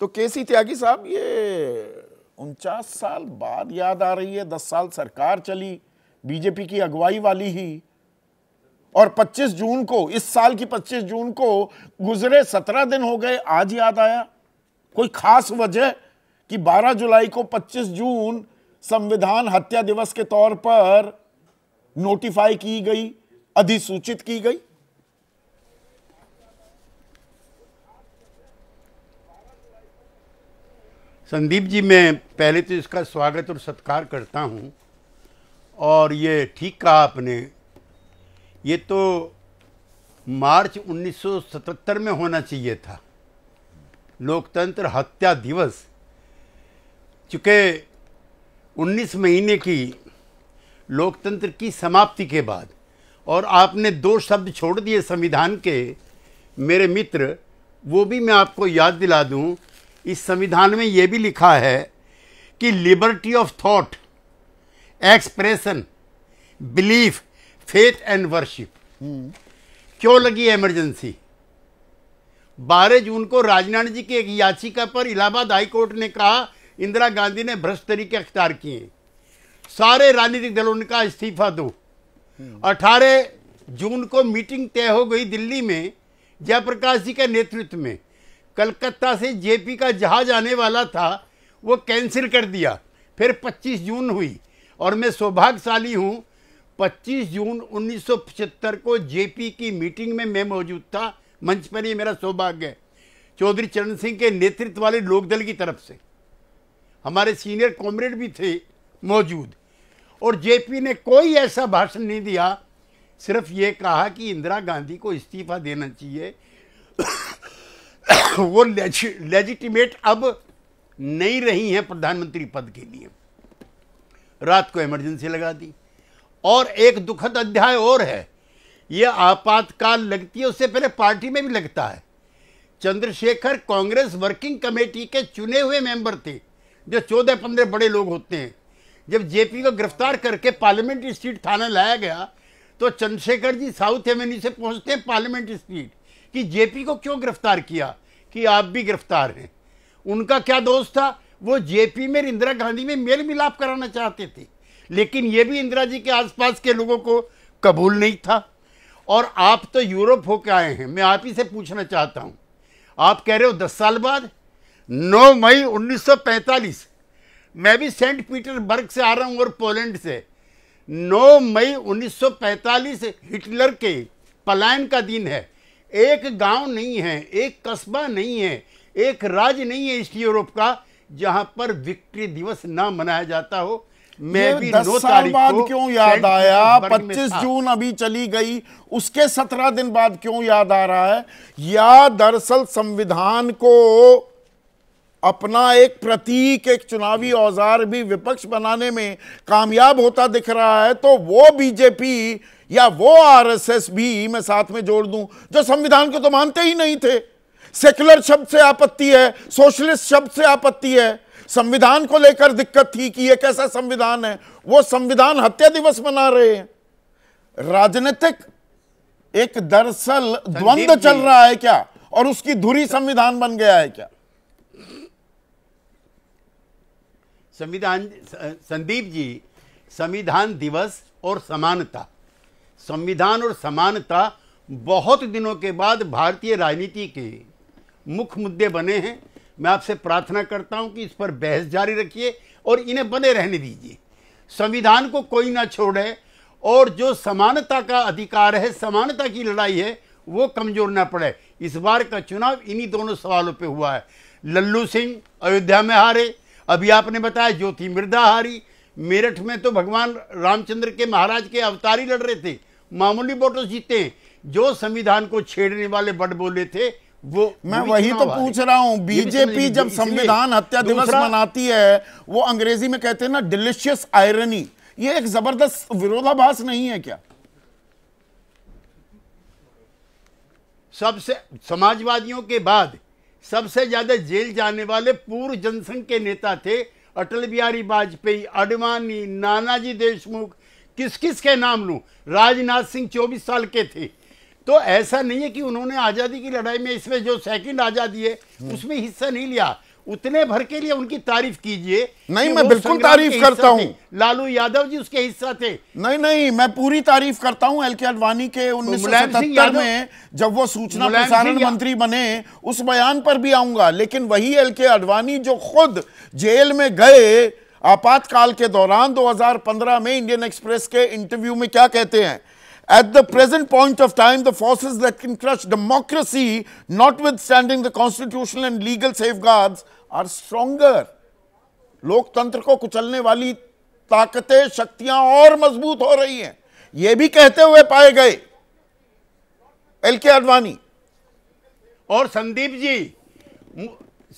तो के सी त्यागी साहब ये उनचास साल बाद याद आ रही है दस साल सरकार चली बीजेपी की अगुवाई वाली ही और 25 जून को इस साल की 25 जून को गुजरे 17 दिन हो गए आज याद आया कोई खास वजह कि 12 जुलाई को 25 जून संविधान हत्या दिवस के तौर पर नोटिफाई की गई अधिसूचित की गई संदीप जी मैं पहले तो इसका स्वागत और सत्कार करता हूँ और ये ठीक कहा आपने ये तो मार्च 1977 में होना चाहिए था लोकतंत्र हत्या दिवस चूँकि 19 महीने की लोकतंत्र की समाप्ति के बाद और आपने दो शब्द छोड़ दिए संविधान के मेरे मित्र वो भी मैं आपको याद दिला दूं इस संविधान में यह भी लिखा है कि liberty of thought expression belief faith and worship क्यों लगी इमरजेंसी बारह जून को राजनाथ जी की एक याचिका पर इलाहाबाद हाईकोर्ट ने कहा इंदिरा गांधी ने भ्रष्ट तरीके अख्तियार किए सारे राजनीतिक दलों ने कहा इस्तीफा दो अठारह जून को मीटिंग तय हो गई दिल्ली में जयप्रकाश जी के नेतृत्व में कलकत्ता से जेपी का जहाज आने वाला था वो कैंसिल कर दिया फिर 25 जून हुई और मैं सौभाग्यशाली हूँ 25 जून 1975 को जेपी की मीटिंग में मैं मौजूद था मंच पर ही मेरा सौभाग्य है चौधरी चरण सिंह के नेतृत्व वाले लोकदल की तरफ से हमारे सीनियर कॉमरेड भी थे मौजूद और जेपी ने कोई ऐसा भाषण नहीं दिया सिर्फ ये कहा कि इंदिरा गांधी को इस्तीफा देना चाहिए वो लेजिटिमेट अब नहीं रही हैं प्रधानमंत्री पद के लिए रात को इमरजेंसी लगा दी और एक दुखद अध्याय और है यह आपातकाल लगती है उससे पहले पार्टी में भी लगता है चंद्रशेखर कांग्रेस वर्किंग कमेटी के चुने हुए मेंबर थे जो चौदह पंद्रह बड़े लोग होते हैं जब जेपी को गिरफ्तार करके पार्लियामेंट स्ट्रीट थाना लाया गया तो चंद्रशेखर जी साउथ एवेन्यू से पहुंचते हैं पार्लियामेंट स्ट्रीट कि जेपी को क्यों गिरफ्तार किया कि आप भी गिरफ्तार हैं उनका क्या दोष था वो जेपी में इंदिरा गांधी में मेल मिलाप कराना चाहते थे लेकिन ये भी इंदिरा जी के आसपास के लोगों को कबूल नहीं था और आप तो यूरोप होकर आए हैं मैं आप ही से पूछना चाहता हूँ आप कह रहे हो दस साल बाद 9 मई 1945 मैं भी सेंट पीटरबर्ग से आ रहा हूँ और पोलैंड से 9 मई 1945 हिटलर के पलायन का दिन है एक गांव नहीं है एक कस्बा नहीं है एक राज्य नहीं है ईस्ट यूरोप का जहां पर विक्ट्री दिवस ना मनाया जाता हो मैं भी दस साल बाद क्यों याद आया पच्चीस जून अभी चली गई उसके सत्रह दिन बाद क्यों याद आ रहा है या दरअसल संविधान को अपना एक प्रतीक एक चुनावी औजार भी विपक्ष बनाने में कामयाब होता दिख रहा है तो वो बीजेपी या वो आरएसएस भी मैं साथ में जोड़ दूं जो संविधान को तो मानते ही नहीं थे सेक्युलर शब्द से आपत्ति है सोशलिस्ट शब्द से आपत्ति है संविधान को लेकर दिक्कत थी कि यह कैसा संविधान है वो संविधान हत्या दिवस मना रहे हैं राजनीतिक एक दरअसल द्वंद्व चल रहा है क्या और उसकी धुरी संविधान बन गया है क्या संविधान संदीप जी संविधान दिवस और समानता संविधान और समानता बहुत दिनों के बाद भारतीय राजनीति के मुख्य मुद्दे बने हैं मैं आपसे प्रार्थना करता हूं कि इस पर बहस जारी रखिए और इन्हें बने रहने दीजिए संविधान को कोई ना छोड़े और जो समानता का अधिकार है समानता की लड़ाई है वो कमज़ोर ना पड़े इस बार का चुनाव इन्हीं दोनों सवालों पे हुआ है लल्लू सिंह अयोध्या में हारे अभी आपने बताया ज्योति मृदा हारी मेरठ में तो भगवान रामचंद्र के महाराज के अवतारी लड़ रहे थे मामूली वोटर जीते हैं जो संविधान को छेड़ने वाले बड़ बोले थे वो मैं वही तो पूछ रहा हूं बीजेपी जब संविधान हत्या दिवस मनाती है वो अंग्रेजी में कहते हैं ना डिलिशियस आयरनी ये एक जबरदस्त विरोधाभास नहीं है क्या सबसे समाजवादियों के बाद सबसे ज्यादा जेल जाने वाले पूर्व जनसंघ के नेता थे अटल बिहारी वाजपेयी अडवाणी नानाजी देशमुख किस किस के नाम लूँ राजनाथ सिंह चौबीस साल के थे तो ऐसा नहीं है कि उन्होंने आज़ादी की लड़ाई में इसमें जो सेकंड आज़ादी है हम्म। उसमें हिस्सा नहीं लिया उतने भर के लिए उनकी तारीफ कीजिए नहीं मैं बिल्कुल तारीफ करता हूँ लालू यादव जी उसके हिस्सा थे नहीं नहीं मैं पूरी तारीफ करता हूँ एल के अडवाणी के तो उन्नीस तो में जब वो सूचना प्रसारण मंत्री बने उस बयान पर भी आऊंगा लेकिन वही एल के अडवाणी जो खुद जेल में गए आपातकाल के दौरान 2015 में इंडियन एक्सप्रेस के इंटरव्यू में क्या कहते हैं at the present point of time the forces that can crush democracy notwithstanding the constitution and legal safe are stronger लोकतंत्र को कुचलने वाली ताकतें शक्तियां और मजबूत हो रही हैं यह भी कहते हुए पाए गए एल के आडवाणी और संदीप जी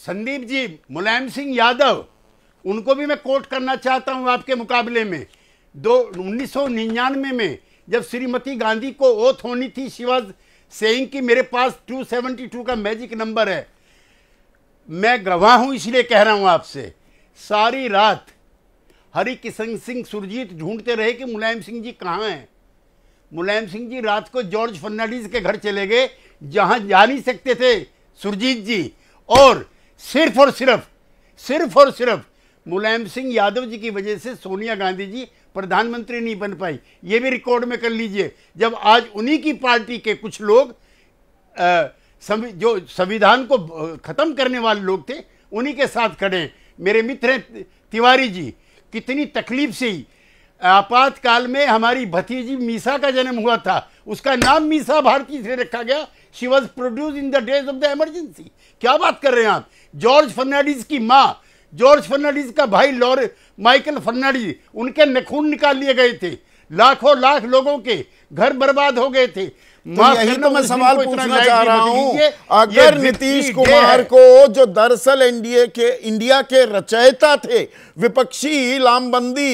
संदीप जी मुलायम सिंह यादव उनको भी मैं कोट करना चाहता हूं आपके मुकाबले में दो उन्नीस में जब श्रीमती गांधी को ओथ होनी थी शिवाज सेंग की मेरे पास 272 का मैजिक नंबर है मैं गवाह हूं इसलिए कह रहा हूं आपसे सारी रात हरि किशन सिंह सुरजीत ढूंढते रहे कि मुलायम सिंह जी कहाँ हैं मुलायम सिंह जी रात को जॉर्ज फर्नांडिस के घर चले गए जहां जा नहीं सकते थे सुरजीत जी और सिर्फ और सिर्फ सिर्फ और सिर्फ मुलायम सिंह यादव जी की वजह से सोनिया गांधी जी प्रधानमंत्री नहीं बन पाई ये भी रिकॉर्ड में कर लीजिए जब आज उन्हीं की पार्टी के कुछ लोग आ, जो संविधान को ख़त्म करने वाले लोग थे उन्हीं के साथ खड़े मेरे मित्र हैं तिवारी जी कितनी तकलीफ से ही आपातकाल में हमारी भतीजी मीसा का जन्म हुआ था उसका नाम मीसा भारती से रखा गया she was produce in the days of the emergency क्या बात कर रहे हैं आप जॉर्ज फर्नाडिस की माँ जॉर्ज फर्नाडीज का भाई लॉर माइकल फर्नाडीज उनके नखून निकाल लिए गए थे लाखों लाख लोगों के घर बर्बाद हो गए थे तो यही तो, तो मैं सवाल पूछना चाह रहा हूं अगर नीतीश कुमार को जो दरअसल एनडीए के इंडिया के रचयिता थे विपक्षी लामबंदी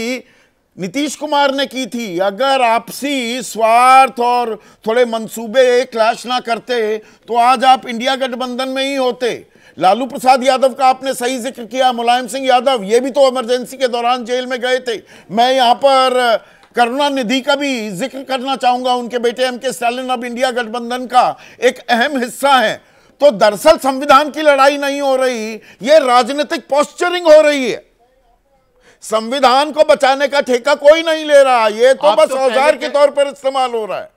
नीतीश कुमार ने की थी अगर आपसी स्वार्थ और थोड़े मंसूबे क्लैश ना करते तो आज आप इंडिया गठबंधन में ही होते लालू प्रसाद यादव का आपने सही जिक्र किया मुलायम सिंह यादव ये भी तो इमरजेंसी के दौरान जेल में गए थे मैं यहाँ पर करुणा निधि का भी जिक्र करना चाहूंगा उनके बेटे एम के स्टालिन अब इंडिया गठबंधन का एक अहम हिस्सा है तो दरअसल संविधान की लड़ाई नहीं हो रही ये राजनीतिक पोस्टरिंग हो रही है संविधान को बचाने का ठेका कोई नहीं ले रहा ये तो, तो बस औजार के तौर पर इस्तेमाल हो रहा है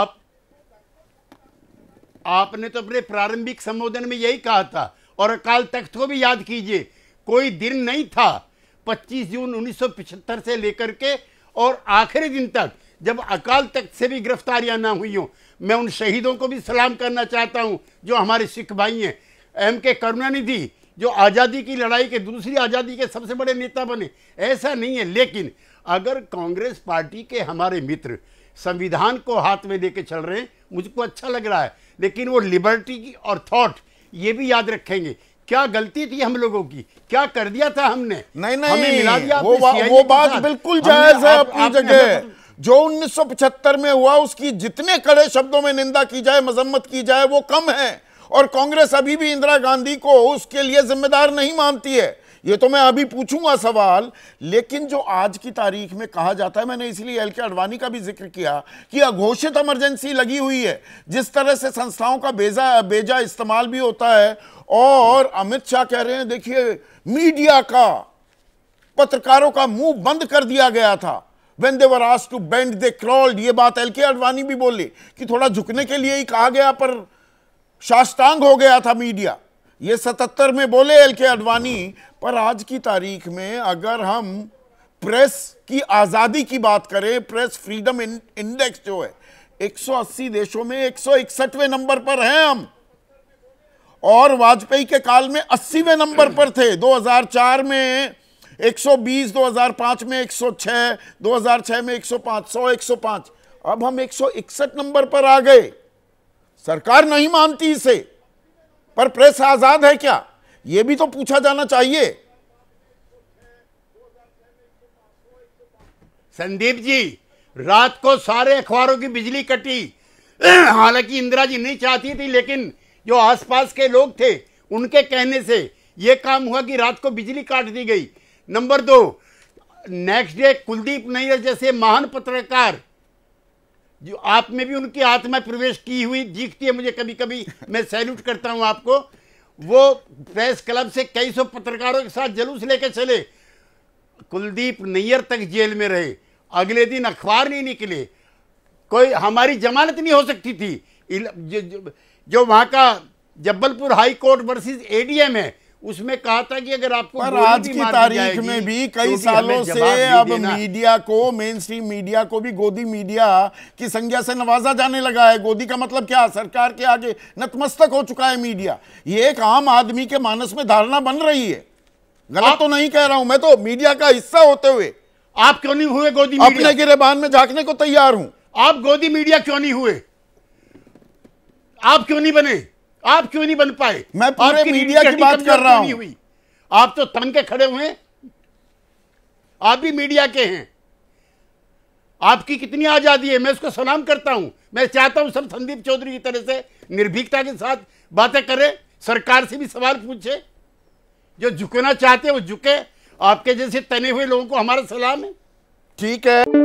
आप आपने तो अपने प्रारंभिक संबोधन में यही कहा था और अकाल तख्त को भी याद कीजिए कोई दिन नहीं था 25 जून 1975 से लेकर के और आखिरी दिन तक जब अकाल तख्त से भी गिरफ्तारियां ना हुई हों मैं उन शहीदों को भी सलाम करना चाहता हूं जो हमारे सिख भाई हैं एम के करुणानिधि जो आज़ादी की लड़ाई के दूसरी आज़ादी के सबसे बड़े नेता बने ऐसा नहीं है लेकिन अगर कांग्रेस पार्टी के हमारे मित्र संविधान को हाथ में लेके चल रहे हैं मुझको अच्छा लग रहा है लेकिन वो लिबर्टी की और थॉट ये भी याद रखेंगे क्या गलती थी हम लोगों की क्या कर दिया था हमने नहीं नहीं हमें मिला दिया वो, बा, वो बात बिल्कुल जायज है अपनी जगह जो 1975 में हुआ उसकी जितने कड़े शब्दों में निंदा की जाए मजम्मत की जाए वो कम है और कांग्रेस अभी भी इंदिरा गांधी को उसके लिए जिम्मेदार नहीं मानती है ये तो मैं अभी पूछूंगा सवाल लेकिन जो आज की तारीख में कहा जाता है मैंने इसलिए एल के अडवाणी का भी जिक्र किया कि अघोषित इमरजेंसी लगी हुई है जिस तरह से संस्थाओं का बेजा बेजा इस्तेमाल भी होता है और अमित शाह कह रहे हैं देखिए मीडिया का पत्रकारों का मुंह बंद कर दिया गया था when they were to bend they crawled ये बात एल के अडवाणी भी बोले कि थोड़ा झुकने के लिए ही कहा गया पर शास्त्रांग हो गया था मीडिया ये सतहत्तर में बोले एल के अडवाणी पर आज की तारीख में अगर हम प्रेस की आज़ादी की बात करें प्रेस फ्रीडम इंडेक्स जो है 180 देशों में एक नंबर पर हैं हम और वाजपेयी के काल में 80वें नंबर पर थे 2004 में 120, 2005 में 106, 2006 में 105, 100, 105 अब हम 161 नंबर पर आ गए सरकार नहीं मानती इसे पर प्रेस आजाद है क्या यह भी तो पूछा जाना चाहिए संदीप जी रात को सारे अखबारों की बिजली कटी हालांकि इंदिरा जी नहीं चाहती थी लेकिन जो आसपास के लोग थे उनके कहने से यह काम हुआ कि रात को बिजली काट दी गई नंबर दो नेक्स्ट डे कुलदीप नैयर जैसे महान पत्रकार जो आप में भी उनकी आत्मा प्रवेश की हुई दिखती है मुझे कभी कभी मैं सैल्यूट करता हूं आपको वो प्रेस क्लब से कई सौ पत्रकारों के साथ जलूस लेकर चले कुलदीप नैयर तक जेल में रहे अगले दिन अखबार नहीं निकले कोई हमारी जमानत नहीं हो सकती थी जो, जो, जो वहाँ का Jabalpur high court versus ADM है उसमें कहा था कि अगर आपको पर आज की तारीख में भी कई तो सालों से अब मीडिया को मेन स्ट्रीम मीडिया को भी गोदी मीडिया की संज्ञा से नवाजा जाने लगा है गोदी का मतलब क्या सरकार के आगे नतमस्तक हो चुका है मीडिया ये एक आम आदमी के मानस में धारणा बन रही है गलत तो नहीं कह रहा हूं मैं तो मीडिया का हिस्सा होते हुए आप क्यों नहीं हुए गोदी मीडिया? अपने गिरेबान में झाकने को तैयार हूं आप गोदी मीडिया क्यों नहीं हुए आप क्यों नहीं बने आप क्यों नहीं बन पाए मैं पूरे मीडिया की बात कर रहा हूं आप तो तन के खड़े हुए आप भी मीडिया के हैं आपकी कितनी आज़ादी है मैं उसको सलाम करता हूं मैं चाहता हूं सब संदीप चौधरी की तरह से निर्भीकता के साथ बातें करें सरकार से भी सवाल पूछे जो झुकना चाहते हैं वो झुके आपके जैसे तने हुए लोगों को हमारा सलाम है ठीक है